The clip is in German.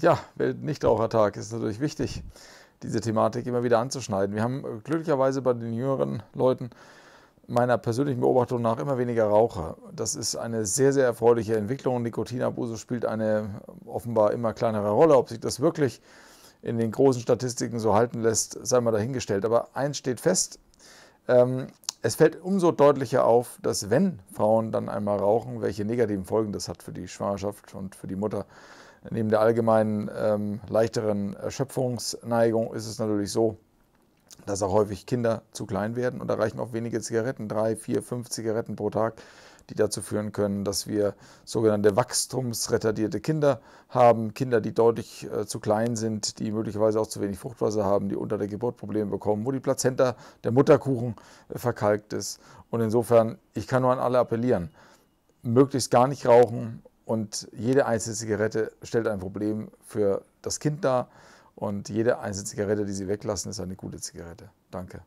ja, Weltnichtrauchertag ist natürlich wichtig, diese Thematik immer wieder anzuschneiden. Wir haben äh, glücklicherweise bei den jüngeren Leuten meiner persönlichen Beobachtung nach immer weniger Raucher. Das ist eine sehr, sehr erfreuliche Entwicklung. Nikotinabuse spielt eine offenbar immer kleinere Rolle. Ob sich das wirklich in den großen Statistiken so halten lässt, sei mal dahingestellt. Aber eins steht fest, ähm, es fällt umso deutlicher auf, dass wenn Frauen dann einmal rauchen, welche negativen Folgen das hat für die Schwangerschaft und für die Mutter. Neben der allgemeinen ähm, leichteren Erschöpfungsneigung ist es natürlich so, dass auch häufig Kinder zu klein werden und da reichen auch wenige Zigaretten, drei, vier, fünf Zigaretten pro Tag die dazu führen können, dass wir sogenannte wachstumsretardierte Kinder haben, Kinder, die deutlich äh, zu klein sind, die möglicherweise auch zu wenig Fruchtwasser haben, die unter der Geburt Probleme bekommen, wo die Plazenta, der Mutterkuchen äh, verkalkt ist. Und insofern, ich kann nur an alle appellieren, möglichst gar nicht rauchen und jede einzelne Zigarette stellt ein Problem für das Kind dar. Und jede einzelne Zigarette, die Sie weglassen, ist eine gute Zigarette. Danke.